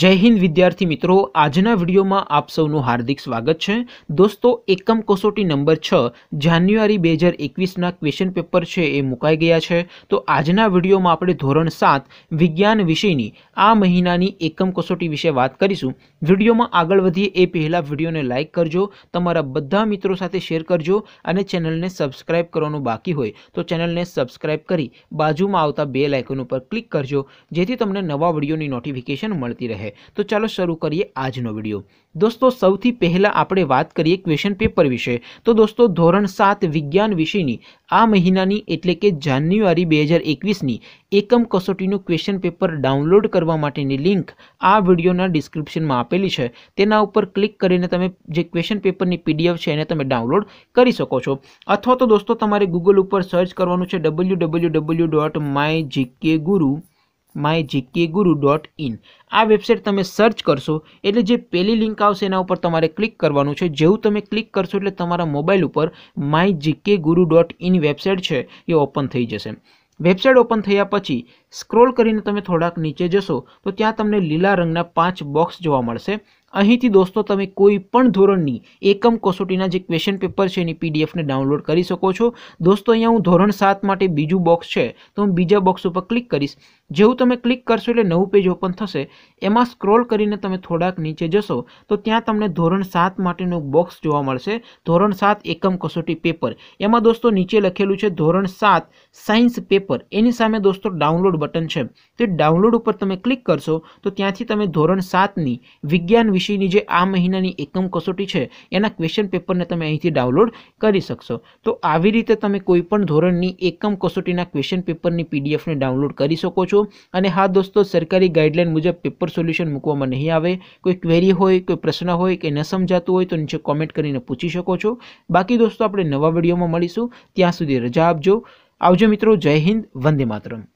જય હિન્દ વિદ્યાર્થી મિત્રો આજના વિડીયોમાં આપ સૌનું હાર્દિક સ્વાગત છે દોસ્તો એકમ કસોટી નંબર છ જાન્યુઆરી બે હજાર એકવીસના ક્વેશ્ચન પેપર છે એ મુકાઈ ગયા છે તો આજના વિડીયોમાં આપણે ધોરણ સાત વિજ્ઞાન વિષયની આ મહિનાની એકમ કસોટી વિશે વાત કરીશું વિડીયોમાં આગળ વધીએ એ પહેલાં વિડીયોને લાઇક કરજો તમારા બધા મિત્રો સાથે શેર કરજો અને ચેનલને સબસ્ક્રાઇબ કરવાનું બાકી હોય તો ચેનલને સબસ્ક્રાઇબ કરી બાજુમાં આવતા બે લાઇકન ઉપર ક્લિક કરજો જેથી તમને નવા વિડીયોની નોટિફિકેશન મળતી રહે है તો ચાલો શરૂ કરીએ આજનો વિડીયો દોસ્તો સૌથી પહેલાં આપણે વાત કરીએ ક્વેશ્ચન પેપર વિશે તો દોસ્તો ધોરણ સાત વિજ્ઞાન વિષયની આ મહિનાની એટલે કે જાન્યુઆરી બે હજાર એકવીસની એકમ કસોટીનું ક્વેશ્ચન પેપર ડાઉનલોડ કરવા માટેની લિંક આ વિડીયોના ડિસ્ક્રિપ્શનમાં આપેલી છે તેના ઉપર ક્લિક કરીને તમે જે ક્વેશ્ચન પેપરની પીડીએફ છે એને તમે ડાઉનલોડ કરી શકો છો અથવા તો દોસ્તો તમારે ગૂગલ ઉપર સર્ચ કરવાનું છે W W W dot my GK guru my GK guru dot in આ વેબસાઇટ તમે સર્ચ કરશો એટલે જે પહેલી લિંક આવશે એના ઉપર તમારે ક્લિક કરવાનું છે જેવું તમે ક્લિક કરશો એટલે તમારા મોબાઈલ ઉપર my GK guru dot in website છે એ ઓપન થઈ જશે વેબસાઇટ ઓપન થયા પછી સ્ક્રોલ કરીને તમે થોડાક નીચે જશો તો ત્યાં તમને લીલા રંગના પાંચ બોક્સ જોવા મળશે અહીંથી દોસ્તો તમે કોઈ પણ ધોરણની એકમ કસોટીના જે ક્વેશ્ચન પેપર છે એની પીડીએફને ડાઉનલોડ કરી શકો છો દોસ્તો અહીંયા હું ધોરણ સાત માટે બીજું બોક્સ છે તો હું બીજા બોક્સ ઉપર ક્લિક કરીશ જેવું તમે ક્લિક કરશો એટલે નવું પેજ ઓપન થશે એમાં સ્ક્રોલ કરીને તમે થોડાક નીચે જશો તો ત્યાં તમને ધોરણ સાત માટેનું બોક્સ જોવા મળશે ધોરણ સાત એકમ કસોટી પેપર એમાં દોસ્તો નીચે લખેલું છે ધોરણ સાત સાયન્સ પેપર એની સામે દોસ્તો ડાઉનલોડ બટન છે તે ડાઉનલોડ ઉપર તમે ક્લિક કરશો તો ત્યાંથી તમે ધોરણ સાતની વિજ્ઞાન વિષયની જે આ મહિનાની એકમ કસોટી છે એના ક્વેશ્ચન પેપરને તમે અહીંથી ડાઉનલોડ કરી શકશો તો આવી રીતે તમે કોઈપણ ધોરણની એકમ કસોટીના ક્વેશ્ચન પેપરની પીડીએફને ડાઉનલોડ કરી શકો છો અને હા દોસ્તો સરકારી ગાઈડલાઇન મુજબ પેપર સોલ્યુશન મૂકવામાં નહીં આવે કોઈ ક્વેરી હોય કોઈ પ્રશ્ન હોય કે ન સમજાતું હોય તો નીચે કોમેન્ટ કરીને પૂછી શકો છો બાકી દોસ્તો આપણે નવા વિડીયોમાં મળીશું ત્યાં સુધી રજા આપજો આવજો મિત્રો જય હિન્દ વંદે માતરમ